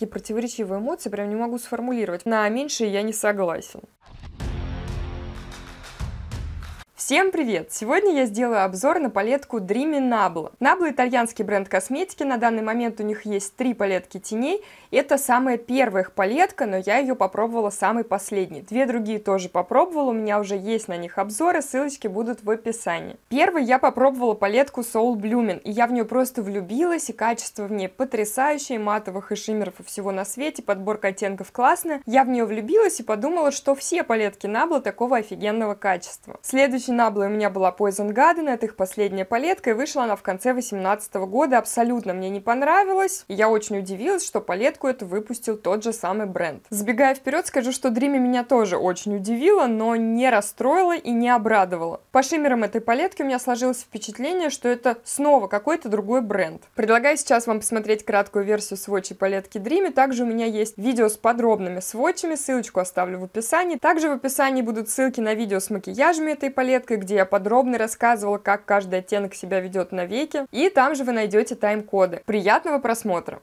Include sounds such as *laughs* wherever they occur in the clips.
такие противоречивые эмоции, прям не могу сформулировать. На меньшее я не согласен. Всем привет! Сегодня я сделаю обзор на палетку Dreamy Nabla. Nabla итальянский бренд косметики, на данный момент у них есть три палетки теней. Это самая первая их палетка, но я ее попробовала самой последней. Две другие тоже попробовала, у меня уже есть на них обзоры, ссылочки будут в описании. Первый я попробовала палетку Soul Bloomin, и я в нее просто влюбилась, и качество в ней потрясающее, матовых и шиммеров и всего на свете, подборка оттенков классная. Я в нее влюбилась и подумала, что все палетки Nabla такого офигенного качества. Следующий Набла у меня была Poison Garden, это их последняя палетка, и вышла она в конце 2018 года, абсолютно мне не понравилась, и я очень удивилась, что палетку эту выпустил тот же самый бренд. Сбегая вперед, скажу, что Dreamy меня тоже очень удивила, но не расстроила и не обрадовала. По шиммерам этой палетки у меня сложилось впечатление, что это снова какой-то другой бренд. Предлагаю сейчас вам посмотреть краткую версию сводчей палетки Dreamy, также у меня есть видео с подробными сводчами, ссылочку оставлю в описании. Также в описании будут ссылки на видео с макияжами этой палетки, сетка, где я подробно рассказывала, как каждый оттенок себя ведет на веке, и там же вы найдете тайм-коды. Приятного просмотра!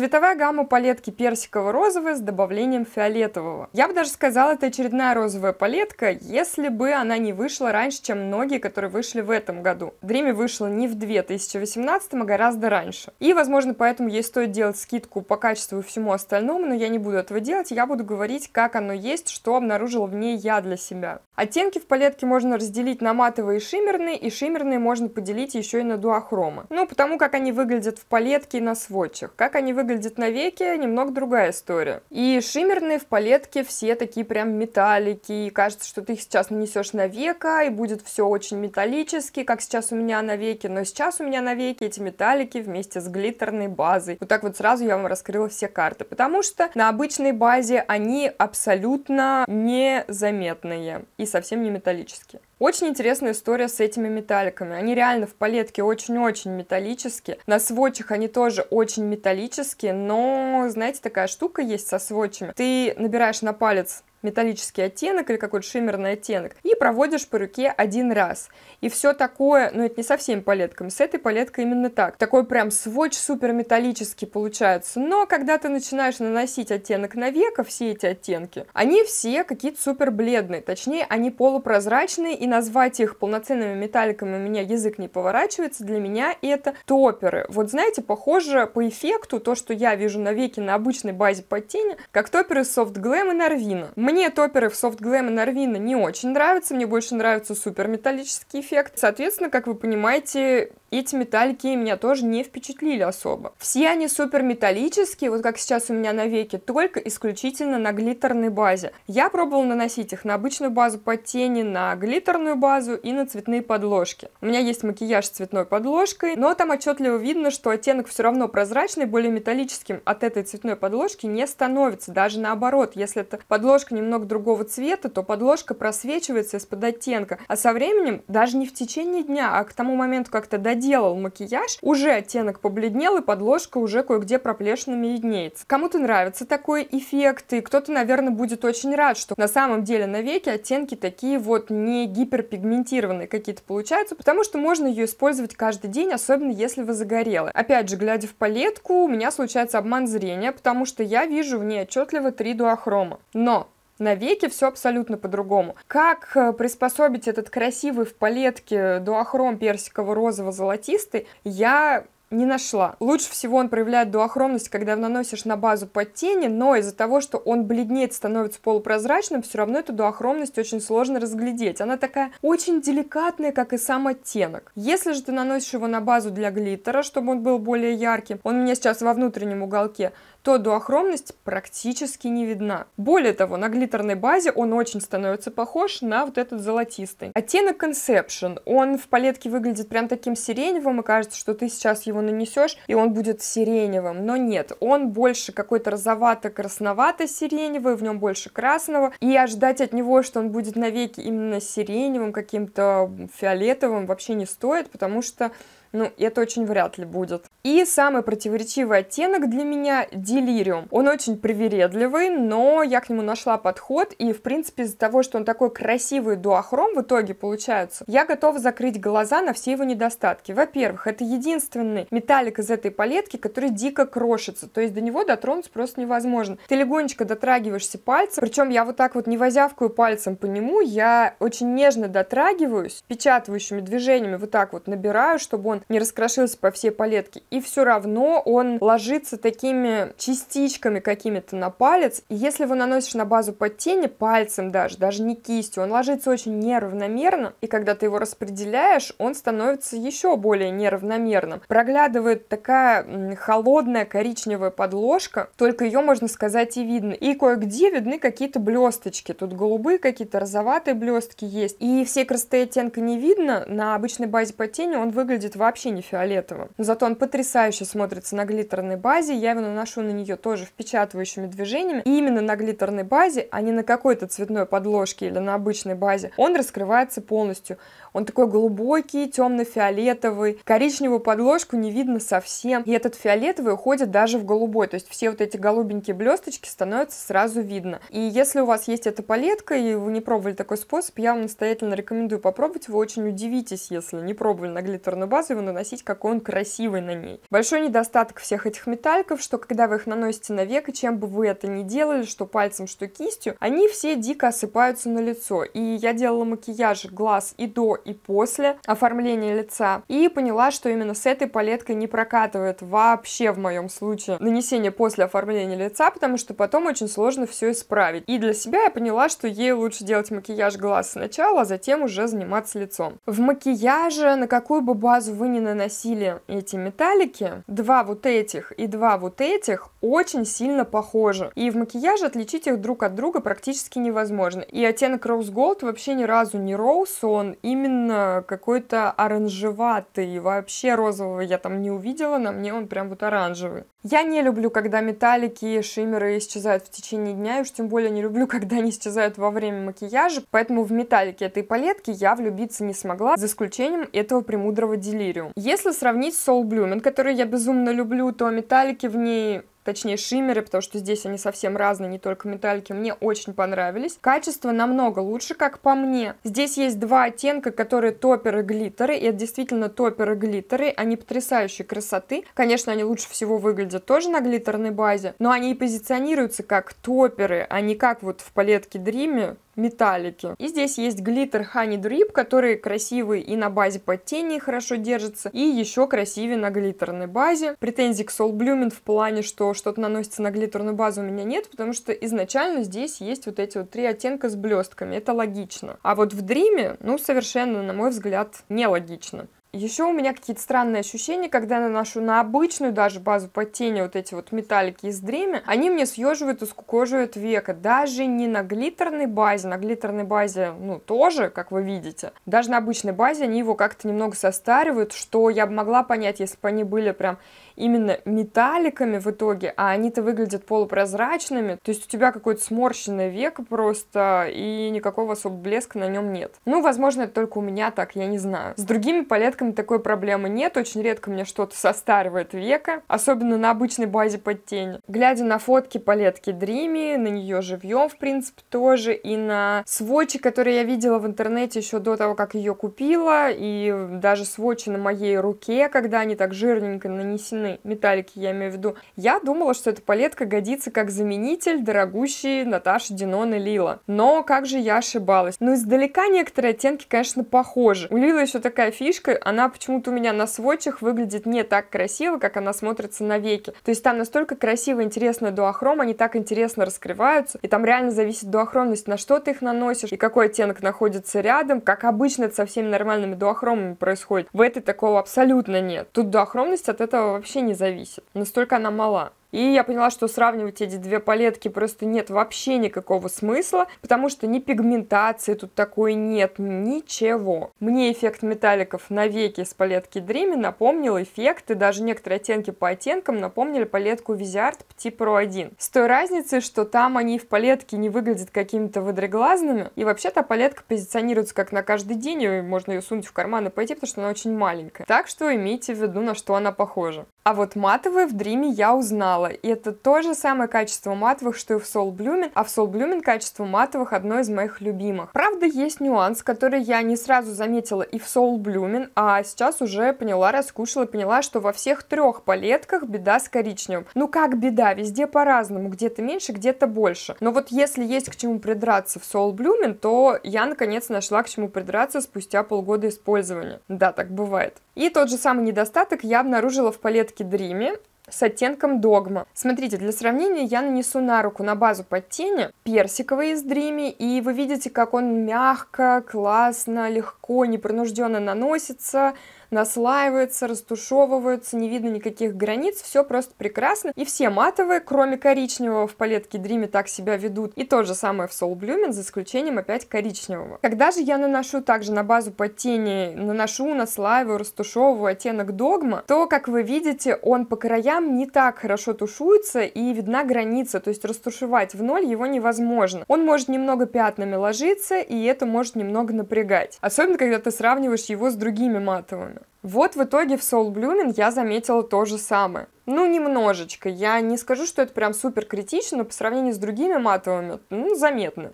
Цветовая гамма палетки персиково-розовая с добавлением фиолетового. Я бы даже сказала, это очередная розовая палетка, если бы она не вышла раньше, чем многие, которые вышли в этом году. Дриме вышла не в 2018, а гораздо раньше. И, возможно, поэтому ей стоит делать скидку по качеству и всему остальному, но я не буду этого делать, я буду говорить, как оно есть, что обнаружила в ней я для себя. Оттенки в палетке можно разделить на матовые и шиммерные, и шиммерные можно поделить еще и на дуохромы. Ну, потому как они выглядят в палетке и на сводчах, как они выглядят выглядит на веке, немного другая история. И шиммерные в палетке все такие прям металлики, и кажется, что ты их сейчас нанесешь на века, и будет все очень металлически, как сейчас у меня на веке, но сейчас у меня на веке эти металлики вместе с глиттерной базой. Вот так вот сразу я вам раскрыла все карты, потому что на обычной базе они абсолютно незаметные и совсем не металлические. Очень интересная история с этими металликами. Они реально в палетке очень-очень металлические. На сводчах они тоже очень металлические, но, знаете, такая штука есть со сводчами. Ты набираешь на палец металлический оттенок или какой-то шиммерный оттенок, и проводишь по руке один раз. И все такое, ну это не со всеми палетками, с этой палеткой именно так. Такой прям сводч супер металлический получается. Но когда ты начинаешь наносить оттенок на века, все эти оттенки, они все какие-то супер бледные, точнее они полупрозрачные, и назвать их полноценными металликами у меня язык не поворачивается, для меня это топеры. Вот знаете, похоже по эффекту то, что я вижу на веке на обычной базе под тени, как топеры Soft Glam и Narvino. Мне топеры в Soft Glam и Нарвина не очень нравятся, мне больше нравится супер металлический эффект. Соответственно, как вы понимаете, эти металлики меня тоже не впечатлили особо. Все они супер металлические, вот как сейчас у меня на веке, только исключительно на глиттерной базе. Я пробовала наносить их на обычную базу под тени, на глиттерную базу и на цветные подложки. У меня есть макияж с цветной подложкой, но там отчетливо видно, что оттенок все равно прозрачный, более металлическим от этой цветной подложки не становится. Даже наоборот, если эта подложка немного другого цвета, то подложка просвечивается из-под оттенка. А со временем, даже не в течение дня, а к тому моменту, как-то до доделал макияж, уже оттенок побледнел и подложка уже кое-где проплешинами виднеется. Кому-то нравится такой эффект, и кто-то, наверное, будет очень рад, что на самом деле на веке оттенки такие вот не гиперпигментированные какие-то получаются, потому что можно ее использовать каждый день, особенно если вы загорелы. Опять же, глядя в палетку, у меня случается обман зрения, потому что я вижу в ней отчетливо три дуохрома. Но на веке все абсолютно по-другому. Как э, приспособить этот красивый в палетке дуохром персиково-розово-золотистый, я не нашла. Лучше всего он проявляет дуохромность, когда наносишь на базу под тени, но из-за того, что он бледнеет, становится полупрозрачным, все равно эту дуохромность очень сложно разглядеть. Она такая очень деликатная, как и сам оттенок. Если же ты наносишь его на базу для глиттера, чтобы он был более ярким, он у меня сейчас во внутреннем уголке, то дуохромность практически не видна. Более того, на глиттерной базе он очень становится похож на вот этот золотистый. Оттенок Conception, он в палетке выглядит прям таким сиреневым, и кажется, что ты сейчас его его нанесешь, и он будет сиреневым. Но нет, он больше какой-то розовато-красновато-сиреневый, в нем больше красного. И ожидать от него, что он будет навеки именно сиреневым, каким-то фиолетовым, вообще не стоит, потому что ну, это очень вряд ли будет. И самый противоречивый оттенок для меня – делириум. Он очень привередливый, но я к нему нашла подход, и, в принципе, из-за того, что он такой красивый дуохром в итоге получается, я готова закрыть глаза на все его недостатки. Во-первых, это единственный металлик из этой палетки, который дико крошится, то есть до него дотронуться просто невозможно. Ты легонечко дотрагиваешься пальцем, причем я вот так вот не возявкаю пальцем по нему, я очень нежно дотрагиваюсь, печатывающими движениями вот так вот набираю, чтобы он не раскрошился по всей палетке. И все равно он ложится такими частичками какими-то на палец. И если его наносишь на базу под тени, пальцем даже, даже не кистью, он ложится очень неравномерно. И когда ты его распределяешь, он становится еще более неравномерным. Проглядывает такая холодная коричневая подложка, только ее, можно сказать, и видно. И кое-где видны какие-то блесточки. Тут голубые какие-то, розоватые блестки есть. И все красоты оттенка не видно. На обычной базе под тени он выглядит вообще вообще не фиолетовым. Но зато он потрясающе смотрится на глиттерной базе, я его наношу на нее тоже впечатывающими движениями. И именно на глиттерной базе, а не на какой-то цветной подложке или на обычной базе, он раскрывается полностью. Он такой глубокий, темно-фиолетовый, коричневую подложку не видно совсем. И этот фиолетовый уходит даже в голубой, то есть все вот эти голубенькие блесточки становятся сразу видно. И если у вас есть эта палетка и вы не пробовали такой способ, я вам настоятельно рекомендую попробовать, вы очень удивитесь, если не пробовали на глиттерную базу, его наносить, какой он красивый на ней. Большой недостаток всех этих металликов, что когда вы их наносите на век, и чем бы вы это ни делали, что пальцем, что кистью, они все дико осыпаются на лицо. И я делала макияж глаз и до, и после оформления лица, и поняла, что именно с этой палеткой не прокатывает вообще в моем случае нанесение после оформления лица, потому что потом очень сложно все исправить. И для себя я поняла, что ей лучше делать макияж глаз сначала, а затем уже заниматься лицом. В макияже, на какую бы базу вы не наносили эти металлики, два вот этих и два вот этих очень сильно похожи. И в макияже отличить их друг от друга практически невозможно. И оттенок Rose Gold вообще ни разу не Rose, он именно какой-то оранжеватый. Вообще розового я там не увидела, на мне он прям вот оранжевый. Я не люблю, когда металлики и шиммеры исчезают в течение дня, и уж тем более не люблю, *laughs* когда они исчезают во время макияжа, поэтому в металлике этой палетки я влюбиться не смогла, за исключением этого премудрого делириум. Если сравнить с Soul Blooming, который я безумно люблю, то металлики в ней точнее шиммеры, потому что здесь они совсем разные, не только металлики, мне очень понравились. Качество намного лучше, как по мне. Здесь есть два оттенка, которые топеры глиттеры, и это действительно топеры глиттеры, они потрясающей красоты. Конечно, они лучше всего выглядят тоже на глиттерной базе, но они и позиционируются как топеры, а не как вот в палетке Dreamy, металлики. И здесь есть глиттер Honey Drip, который красивый и на базе под тени хорошо держится, и еще красивее на глиттерной базе. Претензий к Soul Blooming в плане, что что то наносится на глиттерную базу, у меня нет, потому что изначально здесь есть вот эти вот три оттенка с блестками. Это логично. А вот в дриме, ну, совершенно, на мой взгляд, нелогично. Еще у меня какие-то странные ощущения, когда я наношу на обычную даже базу под тени вот эти вот металлики из дриме, они мне съеживают и скукоживают века. Даже не на глиттерной базе, на глиттерной базе, ну, тоже, как вы видите, даже на обычной базе они его как-то немного состаривают, что я бы могла понять, если бы они были прям именно металликами в итоге, а они-то выглядят полупрозрачными, то есть у тебя какое-то сморщенное веко просто, и никакого особого блеска на нем нет. Ну, возможно, это только у меня так, я не знаю. С другими палетками такой проблемы нет, очень редко мне что-то состаривает века, особенно на обычной базе под тень. Глядя на фотки палетки Dreamy, на нее живьем, в принципе, тоже, и на сводчи, которые я видела в интернете еще до того, как ее купила, и даже сводчи на моей руке, когда они так жирненько нанесены, черной металлики, я имею в виду. Я думала, что эта палетка годится как заменитель дорогущей Наташи Динон и Лила. Но как же я ошибалась. Ну, издалека некоторые оттенки, конечно, похожи. У Лилы еще такая фишка, она почему-то у меня на сводчах выглядит не так красиво, как она смотрится на веке. То есть там настолько красиво, интересно дуохром, они так интересно раскрываются, и там реально зависит дуохромность, на что ты их наносишь, и какой оттенок находится рядом, как обычно это со всеми нормальными дуохромами происходит. В этой такого абсолютно нет. Тут дуохромность от этого вообще вообще не зависит. Настолько она мала. И я поняла, что сравнивать эти две палетки просто нет вообще никакого смысла, потому что ни пигментации тут такой нет, ничего. Мне эффект металликов навеки с палетки Dreamy напомнил эффект, и даже некоторые оттенки по оттенкам напомнили палетку Viseart Petit Pro 1. С той разницей, что там они в палетке не выглядят какими-то выдреглазными, и вообще та палетка позиционируется как на каждый день, и можно ее сунуть в карман и пойти, потому что она очень маленькая. Так что имейте в виду, на что она похожа. А вот матовые в Dreamy я узнала, мало. И это то же самое качество матовых, что и в Soul Blooming, а в Soul Blooming качество матовых одно из моих любимых. Правда, есть нюанс, который я не сразу заметила и в Soul Blooming, а сейчас уже поняла, раскушала, поняла, что во всех трех палетках беда с коричневым. Ну как беда, везде по-разному, где-то меньше, где-то больше. Но вот если есть к чему придраться в Soul Blooming, то я наконец нашла к чему придраться спустя полгода использования. Да, так бывает. И тот же самый недостаток я обнаружила в палетке Dreamy с оттенком догма. Смотрите, для сравнения я нанесу на руку на базу под тени персиковый из Dreamy, и вы видите, как он мягко, классно, легко, непринужденно наносится, наслаивается, растушевываются, не видно никаких границ, все просто прекрасно. И все матовые, кроме коричневого, в палетке Dreamy так себя ведут. И то же самое в Soul Blooming, за исключением опять коричневого. Когда же я наношу также на базу под тени, наношу, наслаиваю, растушевываю оттенок Догма, то, как вы видите, он по краям не так хорошо тушуется и видна граница, то есть растушевать в ноль его невозможно. Он может немного пятнами ложиться, и это может немного напрягать. Особенно, когда ты сравниваешь его с другими матовыми. Вот в итоге в Soul Blooming я заметила то же самое. Ну, немножечко. Я не скажу, что это прям супер критично, но по сравнению с другими матовыми, ну, заметно.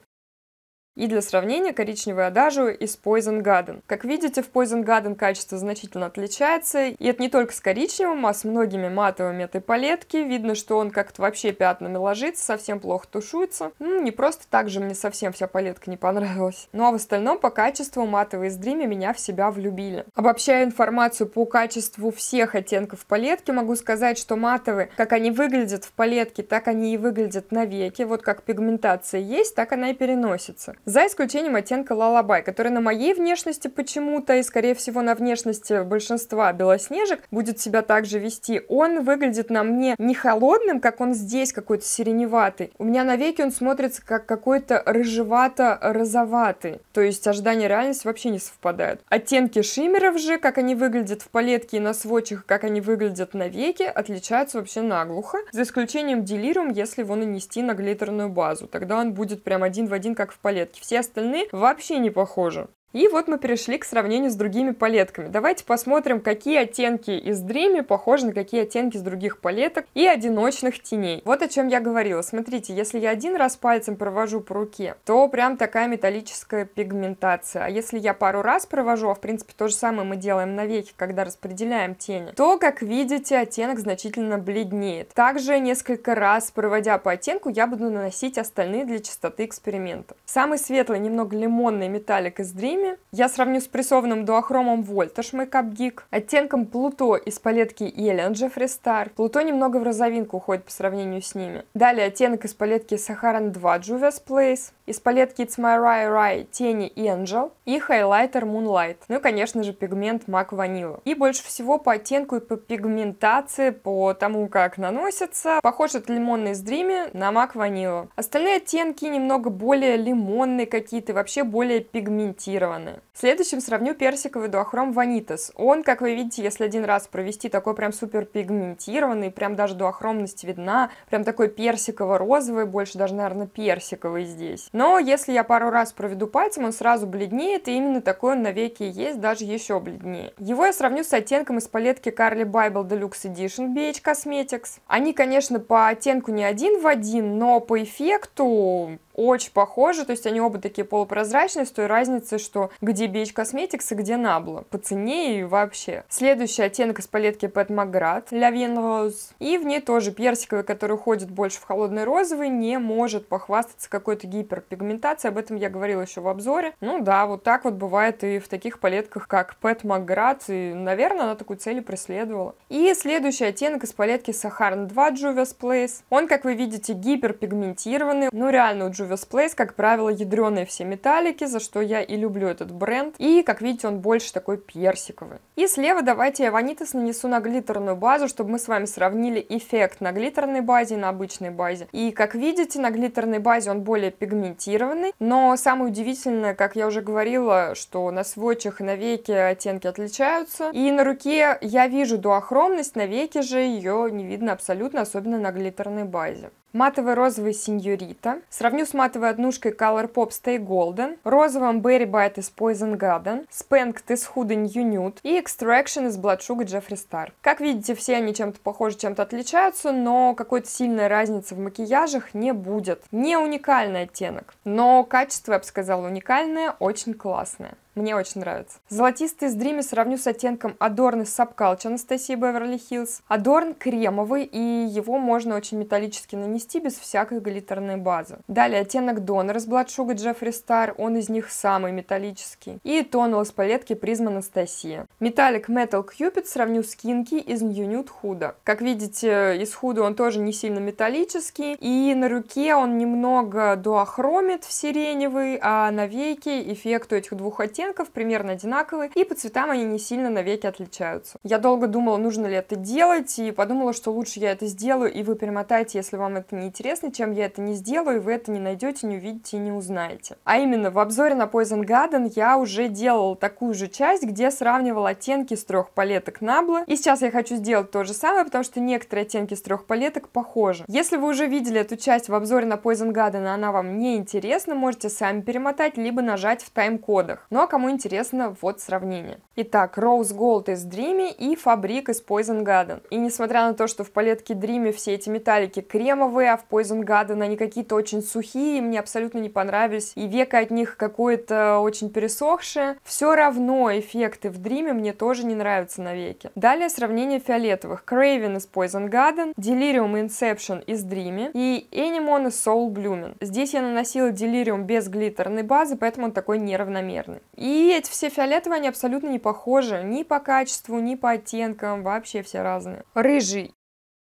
И для сравнения коричневый адажио из Poison Garden. Как видите, в Poison Garden качество значительно отличается, и это не только с коричневым, а с многими матовыми этой палетки. Видно, что он как-то вообще пятнами ложится, совсем плохо тушуется. Ну, не просто так же мне совсем вся палетка не понравилась. Ну а в остальном по качеству матовые с Dreamy меня в себя влюбили. Обобщая информацию по качеству всех оттенков палетки, могу сказать, что матовые, как они выглядят в палетке, так они и выглядят на веке. Вот как пигментация есть, так она и переносится за исключением оттенка лалабай, который на моей внешности почему-то и, скорее всего, на внешности большинства белоснежек будет себя также вести. Он выглядит на мне не холодным, как он здесь какой-то сиреневатый. У меня на веке он смотрится как какой-то рыжевато-розоватый. То есть ожидания реальность вообще не совпадают. Оттенки шиммеров же, как они выглядят в палетке и на сводчах, как они выглядят на веке, отличаются вообще наглухо, за исключением делирум, если его нанести на глиттерную базу. Тогда он будет прям один в один, как в палетке все остальные вообще не похожи. И вот мы перешли к сравнению с другими палетками. Давайте посмотрим, какие оттенки из Dreamy похожи на какие оттенки из других палеток и одиночных теней. Вот о чем я говорила. Смотрите, если я один раз пальцем провожу по руке, то прям такая металлическая пигментация. А если я пару раз провожу, а в принципе то же самое мы делаем на веке, когда распределяем тени, то, как видите, оттенок значительно бледнеет. Также несколько раз проводя по оттенку, я буду наносить остальные для чистоты эксперимента. Самый светлый, немного лимонный металлик из Dreamy Dreamy. Я сравню с прессованным дуохромом Voltage Makeup Geek, оттенком Плуто из палетки Елен Jeffree Star. Pluto немного в розовинку уходит по сравнению с ними. Далее оттенок из палетки Saharan 2 Juvia's Place. Из палетки It's My Rai Rai тени Angel и хайлайтер Moonlight. Ну и, конечно же, пигмент MAC Vanilla. И больше всего по оттенку и по пигментации, по тому, как наносится, похож от лимонной с Dreamy на MAC Vanilla. Остальные оттенки немного более лимонные какие-то, вообще более пигментированные. Следующим сравню персиковый дуохром Vanitas. Он, как вы видите, если один раз провести такой прям супер пигментированный, прям даже дуохромность видна, прям такой персиково-розовый, больше даже, наверное, персиковый здесь. Но если я пару раз проведу пальцем, он сразу бледнеет, и именно такой он навеки и есть, даже еще бледнее. Его я сравню с оттенком из палетки Carly Bible Deluxe Edition BH Cosmetics. Они, конечно, по оттенку не один в один, но по эффекту очень похожи, то есть они оба такие полупрозрачные, с той разницей, что где BH Cosmetics и где Набло По цене и вообще. Следующий оттенок из палетки Pet Magrat, La Vienne Rose. И в ней тоже персиковый, который уходит больше в холодный розовый, не может похвастаться какой-то гиперпигментацией. Об этом я говорила еще в обзоре. Ну да, вот так вот бывает и в таких палетках, как Pet Magrat. И, наверное, она такую цель и преследовала. И следующий оттенок из палетки Saharan 2 Juvia's Place. Он, как вы видите, гиперпигментированный. Ну реально, у Juvia's Juvia's Place, как правило, ядреные все металлики, за что я и люблю этот бренд. И, как видите, он больше такой персиковый. И слева давайте я ванитас нанесу на глиттерную базу, чтобы мы с вами сравнили эффект на глиттерной базе и на обычной базе. И, как видите, на глиттерной базе он более пигментированный, но самое удивительное, как я уже говорила, что на сводчах и на веке оттенки отличаются. И на руке я вижу дуохромность, на веке же ее не видно абсолютно, особенно на глиттерной базе матовый розовый Синьорита. Сравню с матовой однушкой Color Pop Stay Golden, розовым Berry Bite из Poison Garden, Spanked из Huda New Nude и Extraction из Blood Sugar Jeffree Star. Как видите, все они чем-то похожи, чем-то отличаются, но какой-то сильной разницы в макияжах не будет. Не уникальный оттенок, но качество, я бы сказала, уникальное, очень классное. Мне очень нравится. Золотистый с Дриме сравню с оттенком Adorn из Subculture Анастасии Беверли Хиллз. Адорн кремовый, и его можно очень металлически нанести без всякой глиттерной базы. Далее оттенок Donor из Blood Sugar Jeffree он из них самый металлический. И тонул из палетки Призма Анастасия. Металлик Metal Cupid сравню с Кинки из New Nude Huda. Как видите, из Худа он тоже не сильно металлический, и на руке он немного дуохромит в сиреневый, а на вейке эффект у этих двух оттенков оттенков, примерно одинаковые, и по цветам они не сильно навеки отличаются. Я долго думала, нужно ли это делать, и подумала, что лучше я это сделаю, и вы перемотаете, если вам это не интересно, чем я это не сделаю, и вы это не найдете, не увидите и не узнаете. А именно, в обзоре на Poison Garden я уже делала такую же часть, где сравнивала оттенки с трех палеток Наблы, и сейчас я хочу сделать то же самое, потому что некоторые оттенки с трех палеток похожи. Если вы уже видели эту часть в обзоре на Poison Garden, она вам не интересна, можете сами перемотать, либо нажать в тайм-кодах. Ну а кому интересно вот сравнение. Итак, Rose Gold из Dreamy и Fabric из Poison Garden. И несмотря на то, что в палетке Dreamy все эти металлики кремовые, а в Poison Garden они какие-то очень сухие, мне абсолютно не понравились, и века от них какое-то очень пересохшее, все равно эффекты в Dreamy мне тоже не нравятся на веке. Далее сравнение фиолетовых. Craven из Poison Garden, Delirium Inception из Dreamy и Animon из Soul Blooming. Здесь я наносила Delirium без глиттерной базы, поэтому он такой неравномерный. И эти все фиолетовые, они абсолютно не похожи ни по качеству, ни по оттенкам, вообще все разные. Рыжий.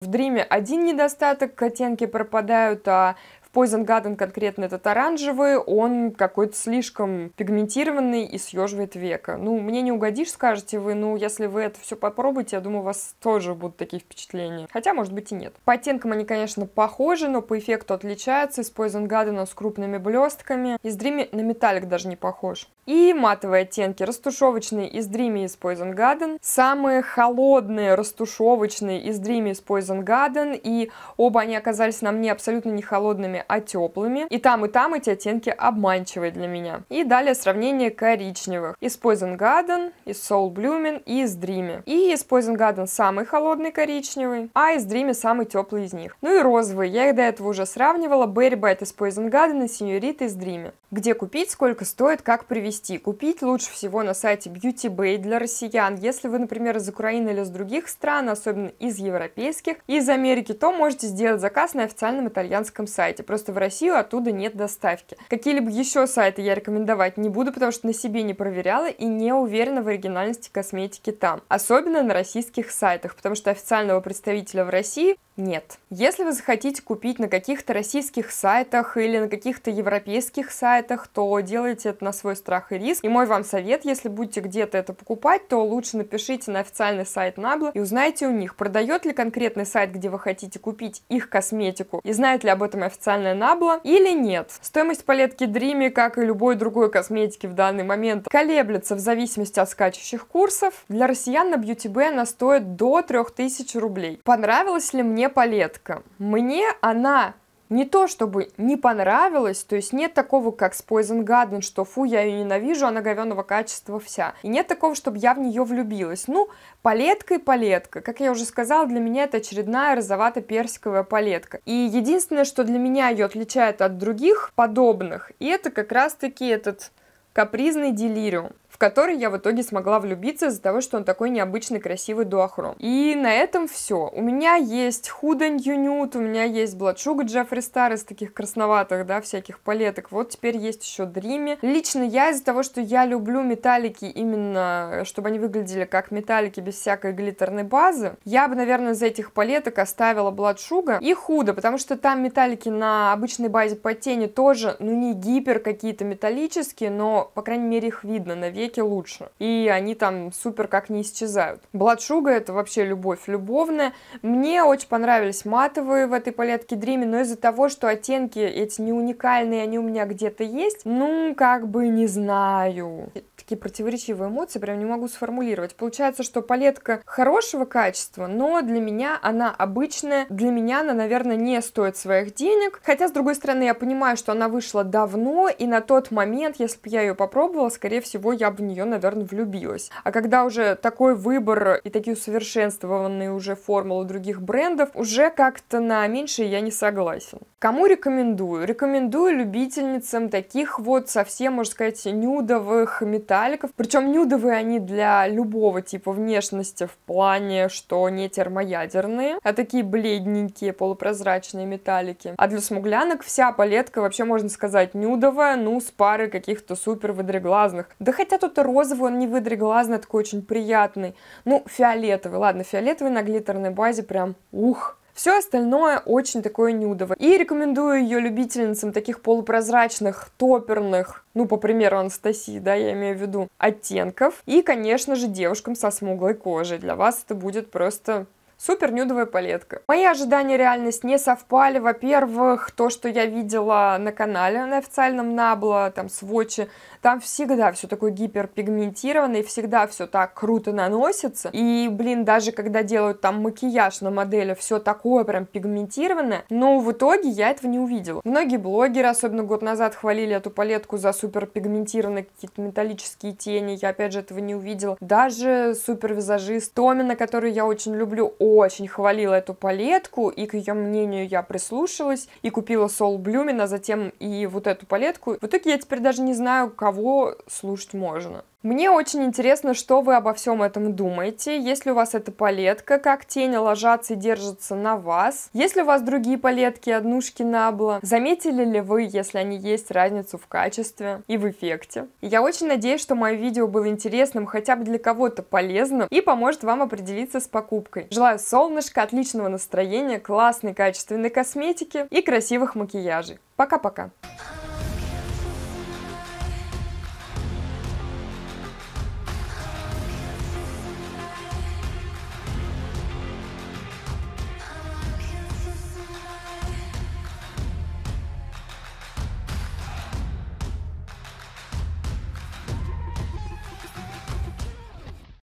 В Дриме один недостаток, оттенки пропадают, а в Poison Garden конкретно этот оранжевый, он какой-то слишком пигментированный и съеживает века. Ну, мне не угодишь, скажете вы, но если вы это все попробуете, я думаю, у вас тоже будут такие впечатления. Хотя, может быть, и нет. По оттенкам они, конечно, похожи, но по эффекту отличаются. Из Poison Garden с крупными блестками. Из Dreamy на металлик даже не похож. И матовые оттенки. растушевочные из Dreamy из Poison Garden. Самые холодные растушевочные из Dreamy из Poison Garden. И оба они оказались на мне абсолютно не холодными, а теплыми. И там, и там эти оттенки обманчивые для меня. И далее сравнение коричневых. Из Poison Garden, из Soul Blooming и из Dreamy. И из Poison Garden самый холодный коричневый, а из Dreamy самый теплый из них. Ну и розовый. Я их до этого уже сравнивала. Berry Bite из Poison Garden и Señorita из Dreamy где купить, сколько стоит, как привезти. Купить лучше всего на сайте Beauty Bay для россиян. Если вы, например, из Украины или из других стран, особенно из европейских, из Америки, то можете сделать заказ на официальном итальянском сайте. Просто в Россию оттуда нет доставки. Какие-либо еще сайты я рекомендовать не буду, потому что на себе не проверяла и не уверена в оригинальности косметики там. Особенно на российских сайтах, потому что официального представителя в России нет. Если вы захотите купить на каких-то российских сайтах или на каких-то европейских сайтах, сайтах, то делайте это на свой страх и риск. И мой вам совет, если будете где-то это покупать, то лучше напишите на официальный сайт Nabla и узнайте у них, продает ли конкретный сайт, где вы хотите купить их косметику, и знает ли об этом официальная Nabla или нет. Стоимость палетки Dreamy, как и любой другой косметики в данный момент, колеблется в зависимости от скачущих курсов. Для россиян на BeautyB она стоит до 3000 рублей. Понравилась ли мне палетка? Мне она не то чтобы не понравилось, то есть нет такого, как с Poison Garden, что фу, я ее ненавижу, она говенного качества вся. И нет такого, чтобы я в нее влюбилась. Ну, палетка и палетка. Как я уже сказала, для меня это очередная розовато-персиковая палетка. И единственное, что для меня ее отличает от других подобных, и это как раз-таки этот капризный делириум который я в итоге смогла влюбиться из-за того, что он такой необычный, красивый дуохром. И на этом все. У меня есть худан Юнют, у меня есть бладшуга Sugar Джеффри Стар из таких красноватых, да, всяких палеток. Вот теперь есть еще Dreamy. Лично я из-за того, что я люблю металлики именно, чтобы они выглядели как металлики без всякой глиттерной базы, я бы, наверное, из этих палеток оставила бладшуга и худа потому что там металлики на обычной базе по тени тоже, ну, не гипер какие-то металлические, но, по крайней мере, их видно на веке веке лучше. И они там супер как не исчезают. Бладшуга это вообще любовь любовная. Мне очень понравились матовые в этой палетке Дрими, но из-за того, что оттенки эти не уникальные, они у меня где-то есть, ну, как бы не знаю. Такие противоречивые эмоции, прям не могу сформулировать. Получается, что палетка хорошего качества, но для меня она обычная. Для меня она, наверное, не стоит своих денег. Хотя, с другой стороны, я понимаю, что она вышла давно, и на тот момент, если бы я ее попробовала, скорее всего, я бы в нее, наверное, влюбилась. А когда уже такой выбор и такие усовершенствованные уже формулы других брендов, уже как-то на меньшее я не согласен. Кому рекомендую? Рекомендую любительницам таких вот совсем, можно сказать, нюдовых металликов. Причем нюдовые они для любого типа внешности в плане, что не термоядерные, а такие бледненькие полупрозрачные металлики. А для смуглянок вся палетка вообще, можно сказать, нюдовая, ну, с парой каких-то супер водореглазных. Да хотя тут что-то розовый, он не выдреглазный, такой очень приятный. Ну, фиолетовый, ладно, фиолетовый на глиттерной базе прям ух. Все остальное очень такое нюдовое. И рекомендую ее любительницам таких полупрозрачных, топерных, ну, по примеру, Анастасии, да, я имею в виду, оттенков. И, конечно же, девушкам со смуглой кожей. Для вас это будет просто Супер нюдовая палетка. Мои ожидания реальность не совпали. Во-первых, то, что я видела на канале, на официальном Набла, там, сводче, там всегда все такое гиперпигментировано и всегда все так круто наносится. И, блин, даже когда делают там макияж на модели, все такое прям пигментированное, но в итоге я этого не увидела. Многие блогеры, особенно год назад, хвалили эту палетку за супер пигментированные какие-то металлические тени, я опять же этого не увидела. Даже супервизажист Томина, который я очень люблю, очень хвалила эту палетку, и к ее мнению я прислушалась, и купила Soul Сол а затем и вот эту палетку. В итоге я теперь даже не знаю, кого слушать можно. Мне очень интересно, что вы обо всем этом думаете. Если у вас эта палетка, как тени ложатся и держатся на вас. Если у вас другие палетки, однушки Набло. Заметили ли вы, если они есть, разницу в качестве и в эффекте? Я очень надеюсь, что мое видео было интересным, хотя бы для кого-то полезным и поможет вам определиться с покупкой. Желаю солнышка, отличного настроения, классной качественной косметики и красивых макияжей. Пока-пока!